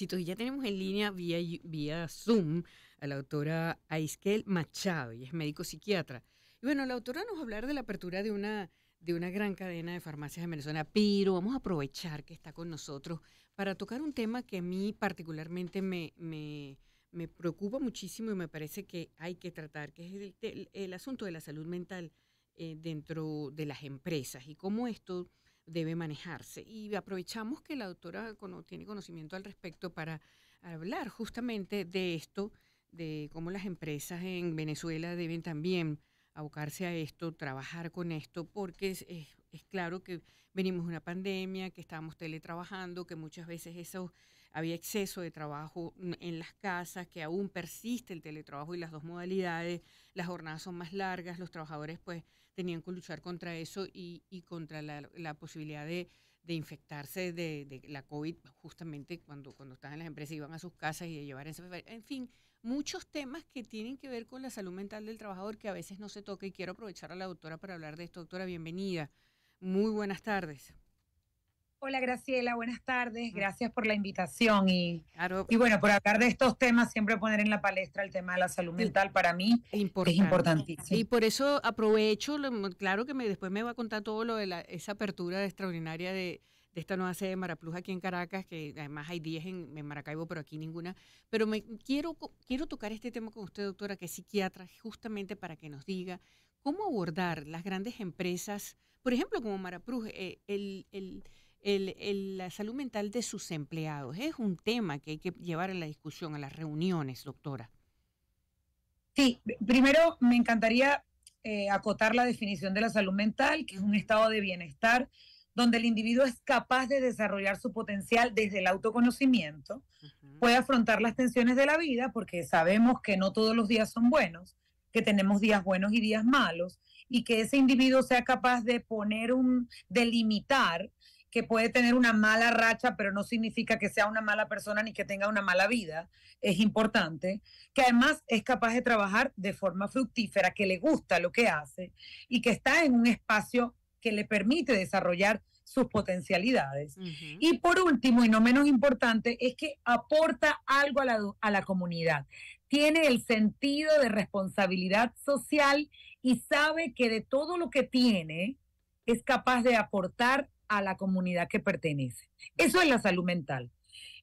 Y ya tenemos en línea vía, vía Zoom a la autora Aiskel Machado, y es médico psiquiatra. Y bueno, la autora nos va a hablar de la apertura de una, de una gran cadena de farmacias en Venezuela, pero vamos a aprovechar que está con nosotros para tocar un tema que a mí particularmente me, me, me preocupa muchísimo y me parece que hay que tratar, que es el, el, asunto de la salud mental eh, dentro de las empresas y cómo esto debe manejarse. Y aprovechamos que la doctora tiene conocimiento al respecto para hablar justamente de esto, de cómo las empresas en Venezuela deben también abocarse a esto, trabajar con esto, porque es, claro que venimos de una pandemia, que estábamos teletrabajando, que muchas veces había exceso de trabajo en las casas, que aún persiste el teletrabajo y las dos modalidades, las jornadas son más largas, los trabajadores pues tenían que luchar contra eso y, y contra la, posibilidad de, infectarse de, la COVID, justamente cuando, cuando estaban en las empresas, y iban a sus casas y de llevar ese... En fin, muchos temas que tienen que ver con la salud mental del trabajador que a veces no se toca y quiero aprovechar a la doctora para hablar de esto. Doctora, bienvenida. Muy buenas tardes. Hola Graciela, buenas tardes. Gracias por la invitación y, y bueno, por hablar de estos temas, siempre poner en la palestra el tema de la salud mental para mí es importantísimo. Y por eso aprovecho, claro que después me va a contar todo lo de esa apertura extraordinaria de, esta nueva sede de Maraplus aquí en Caracas, que además hay 10 en, Maracaibo, pero aquí ninguna. Pero me quiero, quiero tocar este tema con usted, doctora, que es psiquiatra, justamente para que nos diga cómo abordar las grandes empresas, por ejemplo, como Marapruz eh, el el, la salud mental de sus empleados. Es un tema que hay que llevar a la discusión, a las reuniones, doctora. Sí, primero me encantaría eh, acotar la definición de la salud mental, que es un estado de bienestar donde el individuo es capaz de desarrollar su potencial desde el autoconocimiento, puede afrontar las tensiones de la vida, porque sabemos que no todos los días son buenos, que tenemos días buenos y días malos, y que ese individuo sea capaz de poner un, delimitar que puede tener una mala racha, pero no significa que sea una mala persona ni que tenga una mala vida, es importante, que además es capaz de trabajar de forma fructífera, que le gusta lo que hace y que está en un espacio que le permite desarrollar sus potencialidades. Y por último, y no menos importante, es que aporta algo a la, a la comunidad. Tiene el sentido de responsabilidad social y sabe que de todo lo que tiene es capaz de aportar a la comunidad que pertenece. Eso es la salud mental.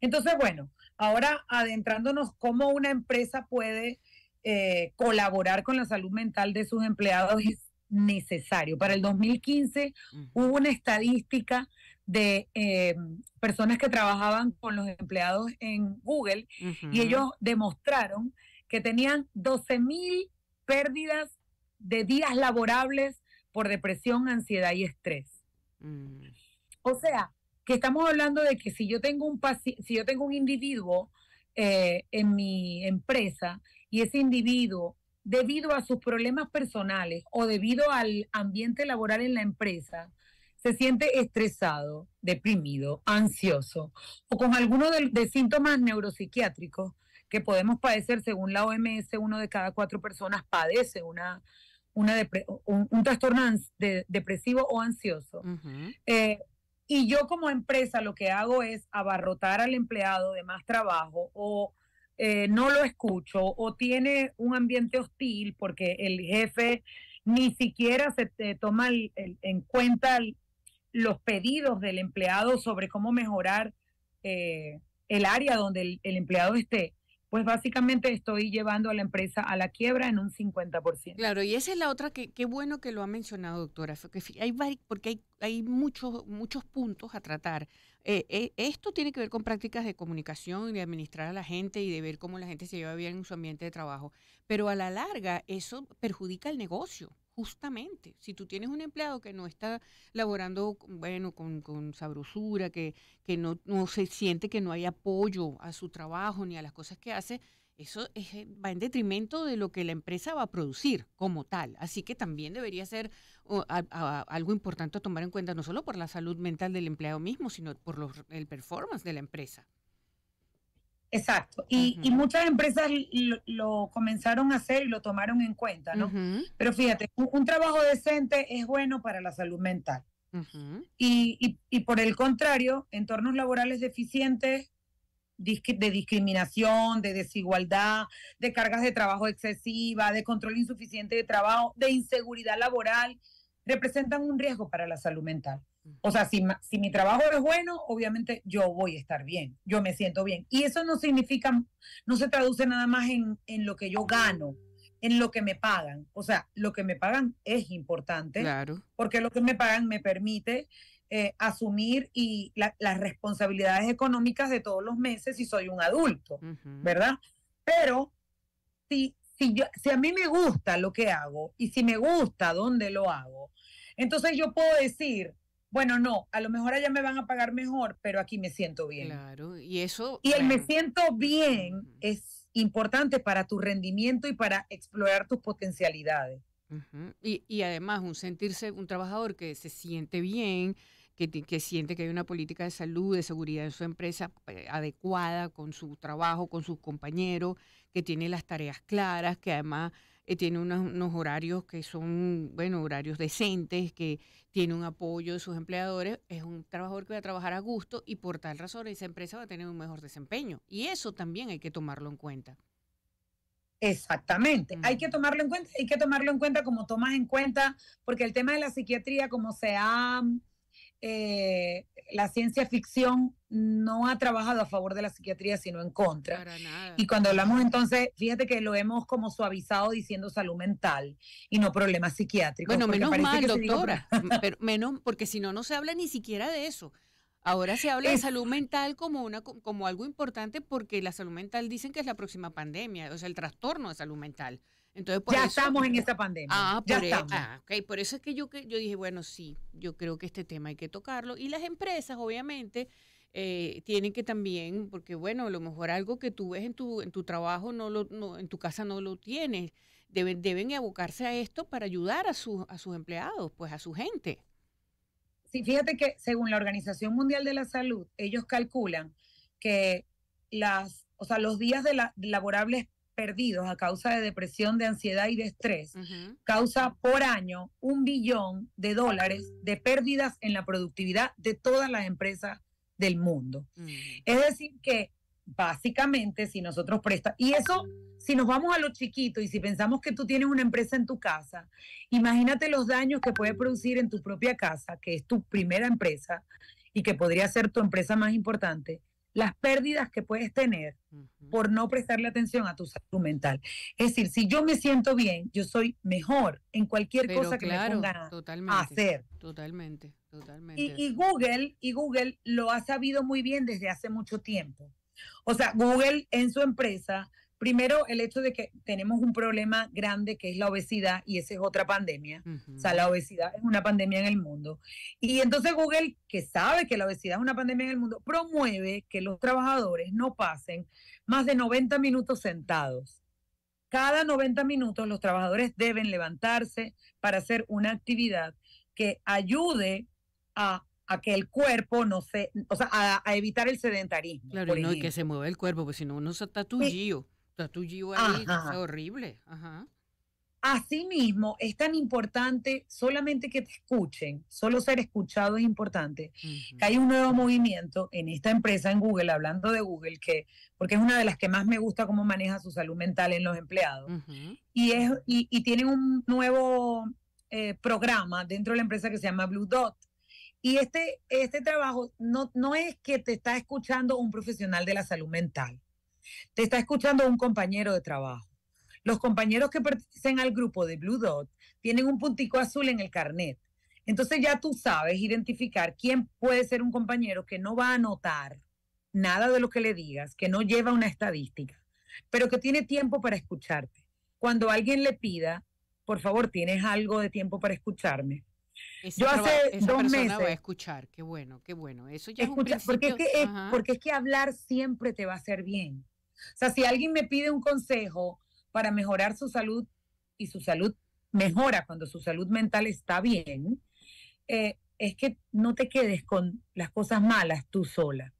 Entonces, bueno, ahora adentrándonos cómo una empresa puede eh, colaborar con la salud mental de sus empleados es necesario. Para el 2015 hubo una estadística de eh, personas que trabajaban con los empleados en Google y ellos demostraron que tenían 12 mil pérdidas de días laborables por depresión, ansiedad y estrés. Mm. O sea, que estamos hablando de que si yo tengo un si yo tengo un individuo eh, en mi empresa y ese individuo debido a sus problemas personales o debido al ambiente laboral en la empresa, se siente estresado, deprimido, ansioso o con alguno de, de, síntomas neuropsiquiátricos que podemos padecer según la OMS, uno de cada cuatro personas padece una un, trastorno depresivo o ansioso. Eh, y yo como empresa lo que hago es abarrotar al empleado de más trabajo o eh, no lo escucho o tiene un ambiente hostil porque el jefe ni siquiera se eh, toma en cuenta los pedidos del empleado sobre cómo mejorar el área donde el, empleado esté pues básicamente estoy llevando a la empresa a la quiebra en un 50%. Claro, y esa es la otra que qué bueno que lo ha mencionado, doctora, porque hay, muchos, muchos puntos a tratar. Eh, eh, esto tiene que ver con prácticas de comunicación, y de administrar a la gente y de ver cómo la gente se lleva bien en su ambiente de trabajo, pero a la larga eso perjudica el negocio justamente. Si tú tienes un empleado que no está laborando, bueno, con, sabrosura, que, que no, no, se siente que no hay apoyo a su trabajo ni a las cosas que hace, eso eh, va en detrimento de lo que la empresa va a producir como tal. Así que también debería ser algo importante a tomar en cuenta, no solo por la salud mental del empleado mismo, sino por el performance de la empresa. Exacto. Y, muchas empresas lo, comenzaron a hacer y lo tomaron en cuenta, ¿no? Pero fíjate, un, trabajo decente es bueno para la salud mental. y, y, por el contrario, entornos laborales deficientes de discriminación, de desigualdad, de cargas de trabajo excesiva, de control insuficiente de trabajo, de inseguridad laboral, representan un riesgo para la salud mental. O sea, si, si, mi trabajo es bueno, obviamente yo voy a estar bien, yo me siento bien. Y eso no significa, no se traduce nada más en, en lo que yo gano, en lo que me pagan. O sea, lo que me pagan es importante, claro. porque lo que me pagan me permite eh, asumir y las responsabilidades económicas de todos los meses si soy un adulto, ¿verdad? Pero si, si a mí me gusta lo que hago y si me gusta dónde lo hago, entonces yo puedo decir, bueno, no, a lo mejor allá me van a pagar mejor, pero aquí me siento bien. Claro, y eso. Y el me siento bien es importante para tu rendimiento y para explorar tus potencialidades. y, y, además, un sentirse, un trabajador que se siente bien, que, que, siente que hay una política de salud, de seguridad en su empresa eh, adecuada con su trabajo, con sus compañeros, que tiene las tareas claras, que además eh, tiene unos, horarios que son, bueno, horarios decentes, que tiene un apoyo de sus empleadores, es un trabajador que va a trabajar a gusto y por tal razón esa empresa va a tener un mejor desempeño. Y eso también hay que tomarlo en cuenta. Exactamente, hay que tomarlo en cuenta, hay que tomarlo en cuenta como tomas en cuenta, porque el tema de la psiquiatría, como se ha... Eh, la ciencia ficción no ha trabajado a favor de la psiquiatría, sino en contra. Y cuando hablamos entonces, fíjate que lo hemos como suavizado diciendo salud mental y no problemas psiquiátricos. Bueno, menos mal, doctora, pero menos, porque si no, no se habla ni siquiera de eso. Ahora se habla de salud mental como, una, como algo importante porque la salud mental dicen que es la próxima pandemia, o sea, el trastorno de salud mental. Entonces, ya estamos en esta pandemia. Ah, ya por, e, ah, por eso es que yo, yo dije, bueno, sí, yo creo que este tema hay que tocarlo. Y las empresas, obviamente, eh, tienen que también, porque bueno, a lo mejor algo que tú ves en tu, en tu trabajo, no lo, no, en tu casa no lo tienes. Deben, deben abocarse a esto para ayudar a, sus a sus empleados, pues a su gente fíjate que según la Organización Mundial de la Salud, ellos calculan que las, o sea, los días de laborables perdidos a causa de depresión, de ansiedad y de estrés, causa por año un billón de dólares de pérdidas en la productividad de todas las empresas del mundo. Mm. Es decir, que básicamente si nosotros prestamos, y eso si nos vamos a lo chiquito y si pensamos que tú tienes una empresa en tu casa, imagínate los daños que puede producir en tu propia casa, que es tu primera empresa y que podría ser tu empresa más importante, las pérdidas que puedes tener por no prestarle atención a tu salud mental. Es decir, si yo me siento bien, yo soy mejor en cualquier cosa que me pongan a hacer. Totalmente, totalmente. y, Google, y Google lo ha sabido muy bien desde hace mucho tiempo. O sea, Google en su empresa, primero el hecho de que tenemos un problema grande que es la obesidad y esa es otra pandemia. O sea, la obesidad es una pandemia en el mundo. Y entonces Google, que sabe que la obesidad es una pandemia en el mundo, promueve que los trabajadores no pasen más de 90 minutos sentados. Cada 90 minutos los trabajadores deben levantarse para hacer una actividad que ayude a a que el cuerpo no se, o sea, a, evitar el sedentarismo. Claro, y no, que se mueva el cuerpo, porque si no uno se tatuye, tatuye ahí, es horrible. Ajá. Asimismo, es tan importante solamente que te escuchen, solo ser escuchado es importante. que hay un nuevo movimiento en esta empresa, en Google, hablando de Google, que, porque es una de las que más me gusta cómo maneja su salud mental en los empleados, y, es, y, tienen un nuevo eh, programa dentro de la empresa que se llama Blue Dot, y este, este trabajo no, no es que te está escuchando un profesional de la salud mental, te está escuchando un compañero de trabajo. Los compañeros que pertenecen al grupo de Blue Dot tienen un puntico azul en el carnet. Entonces ya tú sabes identificar quién puede ser un compañero que no va a anotar nada de lo que le digas, que no lleva una estadística, pero que tiene tiempo para escucharte. Cuando alguien le pida, por favor, tienes algo de tiempo para escucharme, yo hace dos meses. a escuchar, qué bueno, qué bueno. Eso ya es porque, es que, porque es que hablar siempre te va a hacer bien. O sea, si alguien me pide un consejo para mejorar su salud y su salud mejora cuando su salud mental está bien, eh, es que no te quedes con las cosas malas tú sola.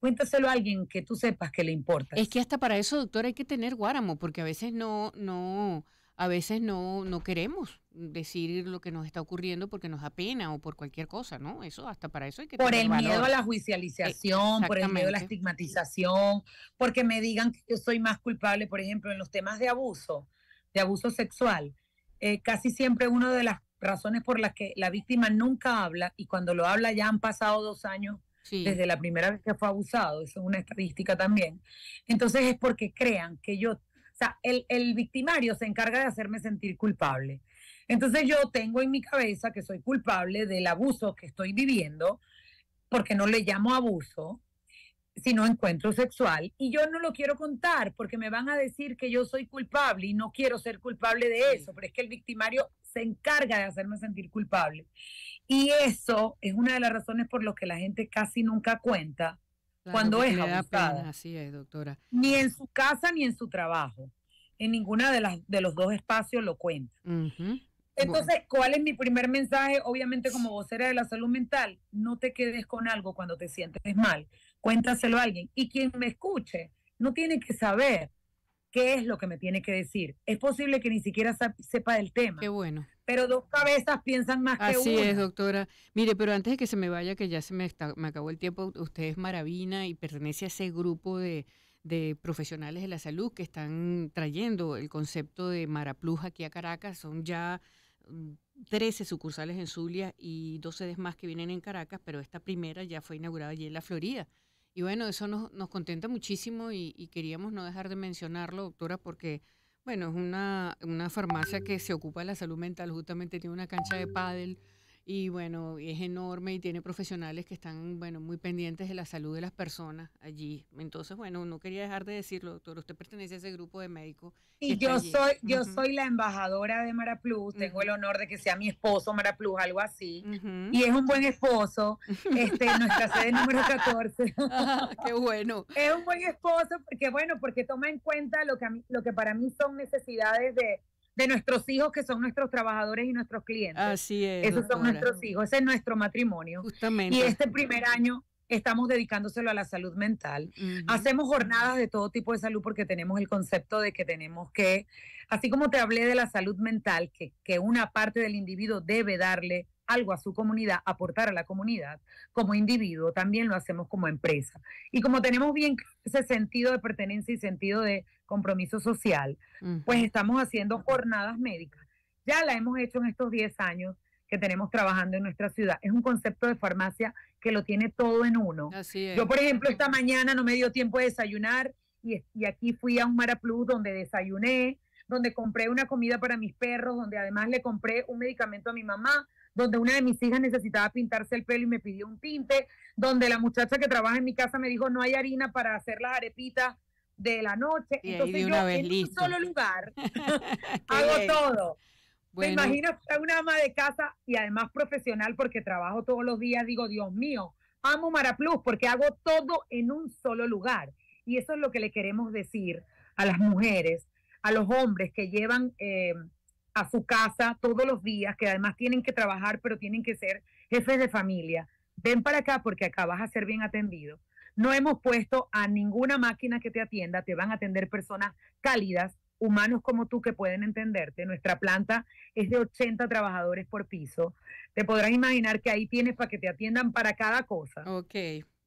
Cuéntaselo a alguien que tú sepas que le importa. Es que hasta para eso, doctor, hay que tener guáramo, porque a veces no, no, a veces no, no queremos decir lo que nos está ocurriendo porque nos apena o por cualquier cosa, ¿no? Eso, hasta para eso hay que... Por el miedo a la eh, judicialización, por el miedo a la estigmatización, porque me digan que yo soy más culpable, por ejemplo, en los temas de abuso, de abuso sexual. Eh, casi siempre una de las razones por las que la víctima nunca habla y cuando lo habla ya han pasado dos años desde la primera vez que fue abusado, eso es una estadística también. Entonces es porque crean que yo o sea, el, victimario se encarga de hacerme sentir culpable. Entonces yo tengo en mi cabeza que soy culpable del abuso que estoy viviendo, porque no le llamo abuso, sino encuentro sexual, y yo no lo quiero contar porque me van a decir que yo soy culpable y no quiero ser culpable de eso, pero es que el victimario se encarga de hacerme sentir culpable. Y eso es una de las razones por las que la gente casi nunca cuenta cuando es abusada. es, doctora. Ni en su casa ni en su trabajo. En ninguna de, las, de los dos espacios lo cuenta. Entonces, ¿cuál es mi primer mensaje? Obviamente, como vocera de la salud mental, no te quedes con algo cuando te sientes mal. Cuéntaselo a alguien. Y quien me escuche no tiene que saber qué es lo que me tiene que decir. Es posible que ni siquiera sepa del tema. Qué bueno pero dos cabezas piensan más que una. Así es, doctora. Mire, pero antes de que se me vaya, que ya se me, me acabó el tiempo, usted es maravina y pertenece a ese grupo de, profesionales de la salud que están trayendo el concepto de Marapluja aquí a Caracas. Son ya 13 mm, sucursales en Zulia y 12 más que vienen en Caracas, pero esta primera ya fue inaugurada allí en la Florida. Y bueno, eso nos, contenta muchísimo y, y queríamos no dejar de mencionarlo, doctora, porque bueno, es una, una farmacia que se ocupa de la salud mental, justamente tiene una cancha de pádel y bueno, es enorme y tiene profesionales que están, bueno, muy pendientes de la salud de las personas allí. Entonces, bueno, no quería dejar de decirlo, doctor, usted pertenece a ese grupo de médicos. Y yo soy, yo soy la embajadora de Mara Plus, tengo el honor de que sea mi esposo Plus, algo así, y es un buen esposo, este, nuestra sede número 14. Ah, qué bueno. Es un buen esposo, porque bueno, porque toma en cuenta lo que, mí, lo que para mí son necesidades de de nuestros hijos que son nuestros trabajadores y nuestros clientes. Así es. Esos son nuestros hijos, ese es nuestro matrimonio. Justamente. Y este primer año estamos dedicándoselo a la salud mental. Hacemos jornadas de todo tipo de salud porque tenemos el concepto de que tenemos que, así como te hablé de la salud mental, que, que una parte del individuo debe darle algo a su comunidad, aportar a la comunidad, como individuo también lo hacemos como empresa. Y como tenemos bien ese sentido de pertenencia y sentido de compromiso social, pues estamos haciendo jornadas médicas. Ya la hemos hecho en estos 10 años que tenemos trabajando en nuestra ciudad. Es un concepto de farmacia que lo tiene todo en uno. Yo, por ejemplo, esta mañana no me dio tiempo de desayunar y, y aquí fui a un Maraplus donde desayuné, donde compré una comida para mis perros, donde además le compré un medicamento a mi mamá, donde una de mis hijas necesitaba pintarse el pelo y me pidió un tinte, donde la muchacha que trabaja en mi casa me dijo no hay harina para hacer las arepitas de la noche. Y Entonces yo en un solo lugar hago todo. Me imagino imaginas una ama de casa y además profesional porque trabajo todos los días? Digo, Dios mío, amo Maraplus porque hago todo en un solo lugar. Y eso es lo que le queremos decir a las mujeres, a los hombres que llevan eh, a su casa todos los días, que además tienen que trabajar, pero tienen que ser jefes de familia. Ven para acá porque acá vas a ser bien atendido. No hemos puesto a ninguna máquina que te atienda, te van a atender personas cálidas, humanos como tú que pueden entenderte. Nuestra planta es de 80 trabajadores por piso. Te podrás imaginar que ahí tienes para que te atiendan para cada cosa. Ok,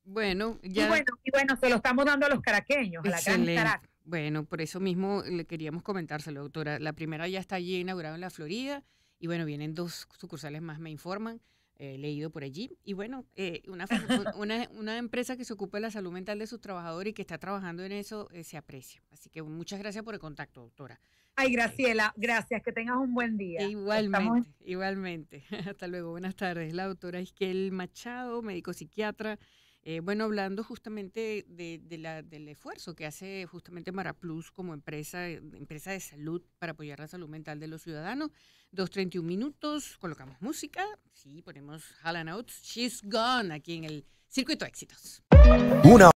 bueno, ya. Y bueno, y bueno se lo estamos dando a los caraqueños, a la gran Caracas. Bueno, por eso mismo le queríamos comentárselo, doctora. La primera ya está allí inaugurada en la Florida y bueno, vienen dos sucursales más, me informan. Eh, leído por allí. Y bueno, eh, una, una, empresa que se ocupa de la salud mental de sus trabajadores y que está trabajando en eso eh, se aprecia. Así que muchas gracias por el contacto, doctora. Ay, Graciela, gracias, que tengas un buen día. Igualmente, igualmente. Hasta luego, buenas tardes. La doctora Isquel Machado, médico psiquiatra. Eh, bueno, hablando justamente de, la, del esfuerzo que hace justamente Maraplus como empresa, eh, empresa de salud para apoyar la salud mental de los ciudadanos, 2.31 minutos, colocamos música, sí, ponemos Hala Oates, She's Gone aquí en el Circuito Éxitos. Una